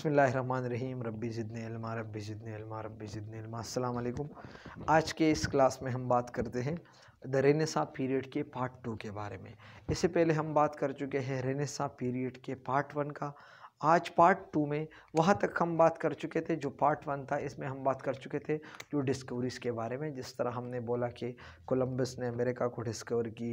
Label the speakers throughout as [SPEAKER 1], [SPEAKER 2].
[SPEAKER 1] रहीम रबी ज़िदन इल्मा रबी ज़िदन इल्मा रबी ज़िदन इल्मा अल्लाम आज के इस क्लास में हम बात करते हैं द रेनेसा पीरियड के पार्ट टू के बारे में इससे पहले हम बात कर चुके हैं रेनेसा पीरियड के पार्ट वन का आज पार्ट टू में वहाँ तक हम बात कर चुके थे जो पार्ट वन था इसमें हम बात कर चुके थे जो डिस्कवरीज़ के बारे में जिस तरह हमने बोला कि कोलंबस ने अमेरिका को डिस्कवर की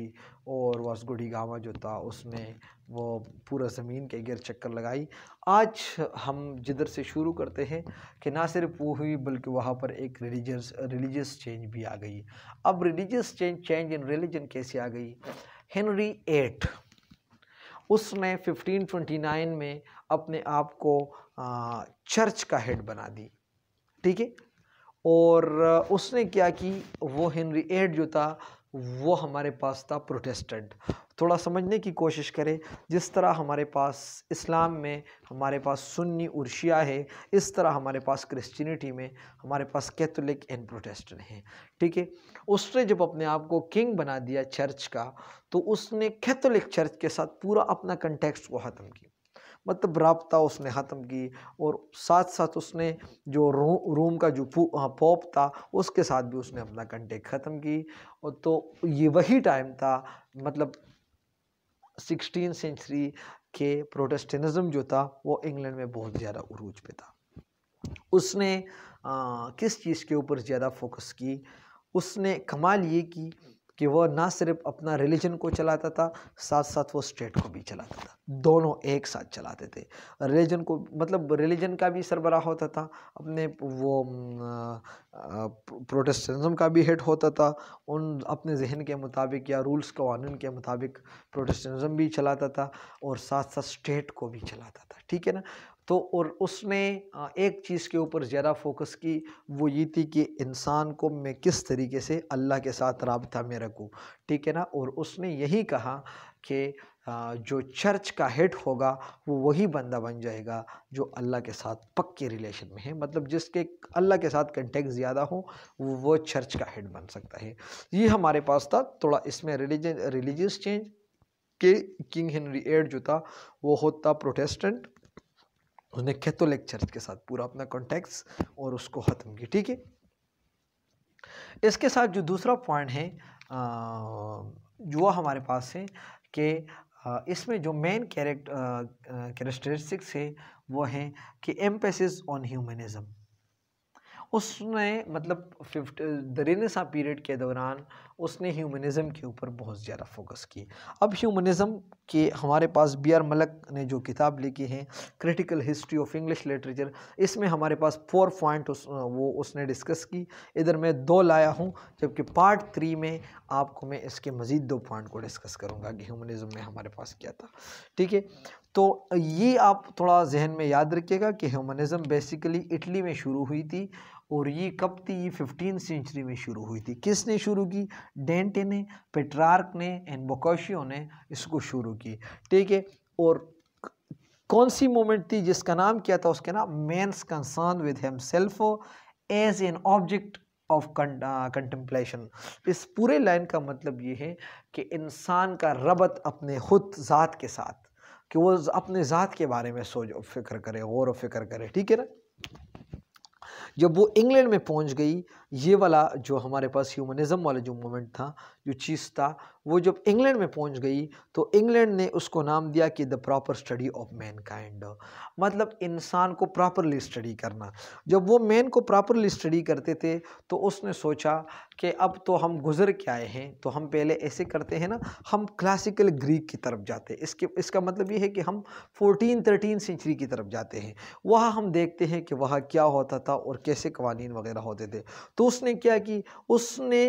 [SPEAKER 1] और वासगुडी गामा जो था उसमें वो पूरा ज़मीन के गिर चक्कर लगाई आज हम जिधर से शुरू करते हैं कि ना सिर्फ वो हुई बल्कि वहाँ पर एक रिलीजस रिलीजियस चेंज भी आ गई अब religious change change in religion कैसे आ गई हेनरी एट उसने 1529 में अपने आप को चर्च का हेड बना दी ठीक है और उसने क्या कि वो हेनरी एड जो था वो हमारे पास था प्रोटेस्टेंट थोड़ा समझने की कोशिश करें जिस तरह हमारे पास इस्लाम में हमारे पास सुन्नी और शिया है इस तरह हमारे पास क्रिश्चियनिटी में हमारे पास कैथोलिक एंड प्रोटेस्टेंट हैं ठीक है उसने जब अपने आप को किंग बना दिया चर्च का तो उसने कैथोलिक चर्च के साथ पूरा अपना कंटेक्स्ट को ख़त्म किया मतलब रबता उसने ख़त्म की और साथ साथ उसने जो रू, रूम का जो हाँ, पोप था उसके साथ भी उसने अपना कंटेक्ट ख़त्म की और तो ये वही टाइम था मतलब सिक्सटीन सेंचुरी के प्रोटेस्टनिज़म जो था वो इंग्लैंड में बहुत ज़्यादा उरूज पे था उसने आ, हाँ, किस चीज़ के ऊपर ज़्यादा फोकस की उसने कमाल ये की कि वह ना सिर्फ अपना रिलीजन को चलाता था साथ साथ वो स्टेट को भी चलाता था दोनों एक साथ चलाते थे रिलीजन को मतलब रिलीजन का भी सरबरा होता था अपने वो प्रोटेस्टेंज्म का भी हेड होता था उन अपने जहन के मुताबिक या रूल्स कवानून के मुताबिक प्रोटेस्टेंज्म भी चलाता था और साथ साथ स्टेट को भी चलाता था ठीक है ना तो और उसने एक चीज़ के ऊपर ज़्यादा फोकस की वो ये थी कि इंसान को मैं किस तरीके से अल्लाह के साथ रबता में रखूँ ठीक है ना और उसने यही कहा कि जो चर्च का हेड होगा वो वही बंदा बन जाएगा जो अल्लाह के साथ पक्के रिलेशन में है मतलब जिसके अल्लाह के साथ कंटेक्ट ज़्यादा हो वो वो चर्च का हेड बन सकता है ये हमारे पास था थोड़ा इसमें रिलीजन रिलीजियस चेंज के किंग हेनरी एड जो था वो होता प्रोटेस्टेंट उसने कैथोलिक चर्च के साथ पूरा अपना कॉन्टेक्ट और उसको ख़त्म किया ठीक है इसके साथ जो दूसरा पॉइंट है जो हमारे पास है कि इसमें जो मेन कैरेक्टर कैरेक्टरिस्टिक्स है वो है कि एम्पेसिस ऑन ह्यूमनिज़म उसने मतलब फिफ्ट द पीरियड के दौरान उसने ह्यूमनिज़म के ऊपर बहुत ज़्यादा फोकस की अब ह्यूमनिज़म के हमारे पास बी आर मलक ने जो किताब लिखी है critical history of English literature इसमें हमारे पास फोर पॉइंट उस, वो उसने डिस्कस की इधर मैं दो लाया हूँ जबकि पार्ट थ्री में आपको मैं इसके मज़ीद दो पॉइंट को डिस्कस करूँगा कि ह्यूमनिज़म में हमारे पास क्या था ठीक है तो ये आप थोड़ा जहन में याद रखिएगा कि ह्यूमनिज़म बेसिकली इटली में शुरू हुई थी और ये कब थी ये फिफ्टीन सेंचुरी में शुरू हुई थी किसने शुरू की डेंटे ने पेट्रार्क ने एंड बोकोशियो ने इसको शुरू की ठीक है और कौन सी मोमेंट थी जिसका नाम क्या था उसके नाम man's concern with himself as an object of contemplation इस पूरे लाइन का मतलब ये है कि इंसान का रबत अपने खुद ज़ात के साथ कि वो अपने ज़ात के बारे में सोच फिक्र करे गौर व फिक्र करे ठीक है ना जब वो इंग्लैंड में पहुंच गई ये वाला जो हमारे पास ह्यूमनिज़म वाला जो मोमेंट था जो चीज़ था वो जब इंग्लैंड में पहुंच गई तो इंग्लैंड ने उसको नाम दिया कि the proper study of mankind मतलब इंसान को प्रॉपरली स्टडी करना जब वो मैन को प्रॉपरली स्टडी करते थे तो उसने सोचा कि अब तो हम गुज़र के आए हैं तो हम पहले ऐसे करते हैं ना हम क्लासिकल ग्रीक की तरफ जाते हैं इसके इसका मतलब ये है कि हम फोर्टीन थर्टीन सेंचुरी की तरफ जाते हैं वहाँ हम देखते हैं कि वहाँ क्या होता था और कैसे कवानीन वगैरह होते थे तो उसने क्या कि उसने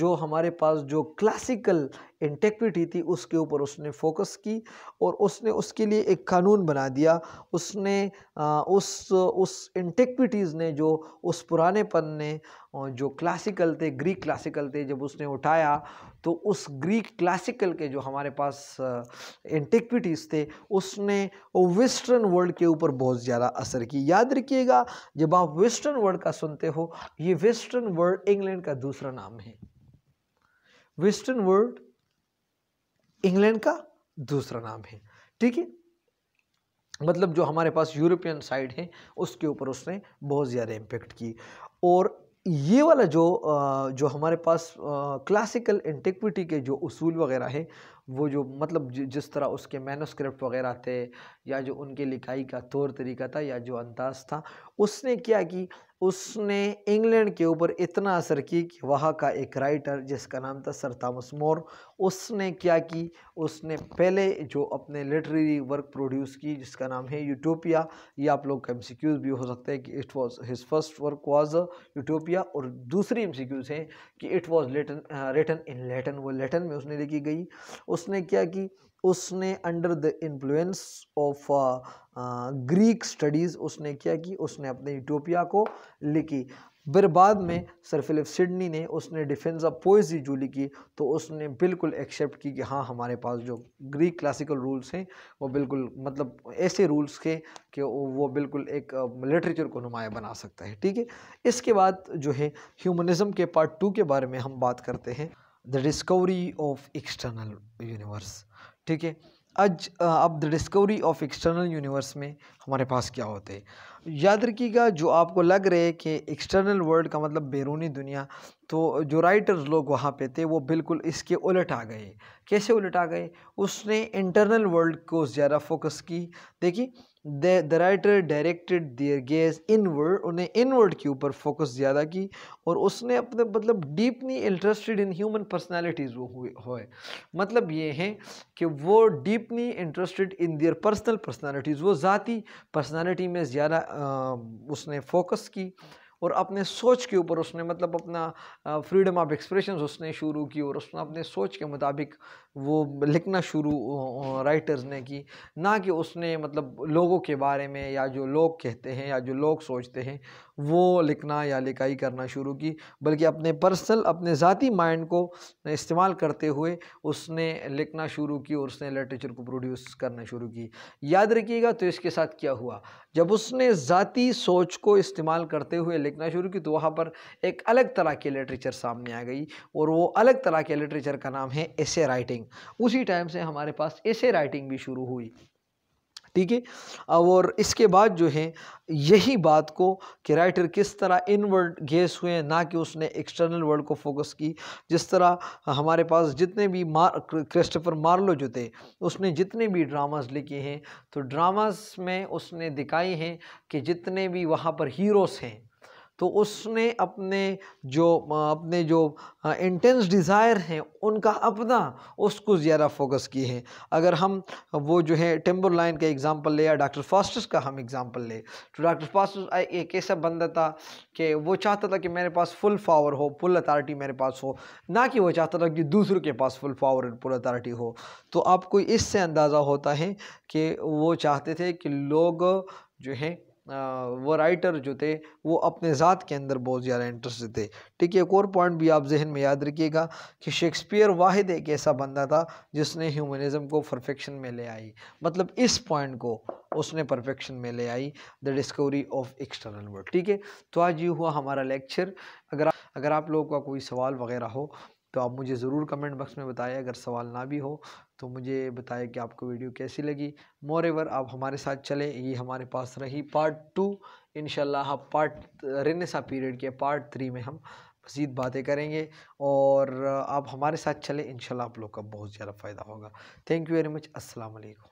[SPEAKER 1] जो हमारे पास जो क्लासिकल इंटेक्विटी थी उसके ऊपर उसने फोकस की और उसने उसके लिए एक कानून बना दिया उसने आ, उस उस इंटेक्विटीज़ ने जो उस पुराने पन ने जो क्लासिकल थे ग्रीक क्लासिकल थे जब उसने उठाया तो उस ग्रीक क्लासिकल के जो हमारे पास इंटेक्विटीज़ थे उसने वेस्टर्न वर्ल्ड के ऊपर बहुत ज़्यादा असर की याद रखिएगा जब आप वेस्टर्न वर्ल्ड का सुनते हो ये वेस्टर्न वर्ल्ड इंग्लैंड का दूसरा नाम है वेस्टर्न वर्ल्ड इंग्लैंड का दूसरा नाम है ठीक है मतलब जो हमारे पास यूरोपियन साइड है उसके ऊपर उसने बहुत ज़्यादा इम्पेक्ट की और ये वाला जो जो हमारे पास क्लासिकल एंटिक्विटी के जो उसूल वगैरह है वो जो मतलब जिस तरह उसके मैनोस्क्रिप्ट वगैरह थे या जो उनके लिखाई का तौर तरीका था या जो अंदाज था उसने क्या कि उसने इंग्लैंड के ऊपर इतना असर की कि वहाँ का एक राइटर जिसका नाम था सर थॉमस मोर उसने क्या की उसने पहले जो अपने लिटरेरी वर्क प्रोड्यूस की जिसका नाम है यूटोपिया ये आप लोग का एम भी हो सकते हैं कि it was his first work was Utopia और दूसरी एम हैं कि it was Latin written in Latin वो लेटन में उसने लिखी गई उसने क्या की उसने under the influence of Greek studies उसने क्या की उसने अपने यूटोपिया को लिखी फिर बाद में सर फिलिप सिडनी ने उसने डिफेंस ऑफ पोइजी जो लिखी तो उसने बिल्कुल एक्सेप्ट की कि हाँ हमारे पास जो ग्रीक क्लासिकल रूल्स हैं वो बिल्कुल मतलब ऐसे रूल्स के कि वो बिल्कुल एक लिटरेचर uh, को नुमाया बना सकता है ठीक है इसके बाद जो है ह्यूमनिज़म के पार्ट टू के बारे में हम बात करते हैं the discovery of external universe ठीक है आज अब the discovery of external universe में हमारे पास क्या होते हैं याद रखिएगा जो आपको लग रहे है कि एक्सटर्नल वर्ल्ड का मतलब बैरूनी दुनिया तो जो राइटर्स लोग वहाँ पे थे वो बिल्कुल इसके उलट आ गए कैसे उलट आ गए उसने इंटरनल वर्ल्ड को ज़्यादा फोकस की देखिए the writer directed their gaze in world उन्हें इन वर्ल्ड के ऊपर फोकस ज़्यादा की और उसने अपने मतलब deeply interested in human personalities वो हुए होए मतलब ये हैं कि वो deeply interested in their personal personalities वो ज़ाती पर्सनैलिटी में ज़्यादा उसने फोकस की और अपने सोच के ऊपर उसने मतलब अपना फ्रीडम ऑफ एक्सप्रेशन उसने शुरू की और उसने अपने सोच के मुताबिक वो लिखना शुरू राइटर्स ने की ना कि उसने मतलब लोगों के बारे में या जो लोग कहते हैं या जो लोग सोचते हैं वो लिखना या लिखाई करना शुरू की बल्कि अपने पर्सनल अपने ज़ाती माइंड को इस्तेमाल करते हुए उसने लिखना शुरू की और उसने लिटरेचर को प्रोड्यूस करना शुरू की याद रखिएगा तो इसके साथ क्या हुआ जब उसने ज़ाती सोच को इस्तेमाल करते हुए लिखना शुरू की तो वहाँ पर एक अलग तरह की लिटरेचर सामने आ गई और वो अलग तरह के लिटरेचर का नाम है ऐसे राइटिंग उसी टाइम से हमारे पास ऐसे राइटिंग भी शुरू हुई ठीक है और इसके बाद जो है यही बात को कि राइटर किस तरह इनवर्ड गेस हुए ना कि उसने एक्सटर्नल वर्ल्ड को फोकस की जिस तरह हमारे पास जितने भी मार क्रिस्टोफर मार्लो जो थे उसने जितने भी ड्रामास लिखे हैं तो ड्रामास में उसने दिखाई हैं कि जितने भी वहाँ पर हीरोज़ हैं तो उसने अपने जो अपने जो इंटेंस डिज़ायर हैं उनका अपना उसको ज़्यादा फोकस किए हैं अगर हम वो जो है टेम्बर लाइन का एग्ज़ाम्पल ले या डॉक्टर फास्टस का हम एग्ज़ाम्पल ले तो डॉक्टर फास्टस एक ऐसा बंदा था कि वो चाहता था कि मेरे पास फुल पावर हो फुल अथॉरिटी मेरे पास हो ना कि वो चाहता था कि दूसरों के पास full power and full authority हो तो आपको इससे अंदाज़ा होता है कि वो चाहते थे कि लोग जो हैं वो राइटर जो थे वो अपने ज़ात के अंदर बहुत ज़्यादा इंटरेस्ट थे ठीक है एक और पॉइंट भी आप जहन में याद रखिएगा कि शेक्सपियर वाहिद एक ऐसा बंदा था जिसने ह्यूमनिज़म को परफेक्शन में ले आई मतलब इस पॉइंट को उसने परफेक्शन में ले आई the discovery of external world ठीक है तो आज ये हुआ हमारा लेक्चर अगर अगर आप लोगों का कोई सवाल वगैरह हो तो आप मुझे ज़रूर कमेंट बॉक्स में बताएं अगर सवाल ना भी हो तो मुझे बताया कि आपको वीडियो कैसी लगी मोर एवर आप हमारे साथ चले ये हमारे पास रही पार्ट टू इन आप पार्ट रेनेसा पीरियड के पार्ट थ्री में हम मज़ीद बातें करेंगे और आप हमारे साथ चले इन आप लोग का बहुत ज़्यादा फ़ायदा होगा थैंक यू वेरी मच असलकम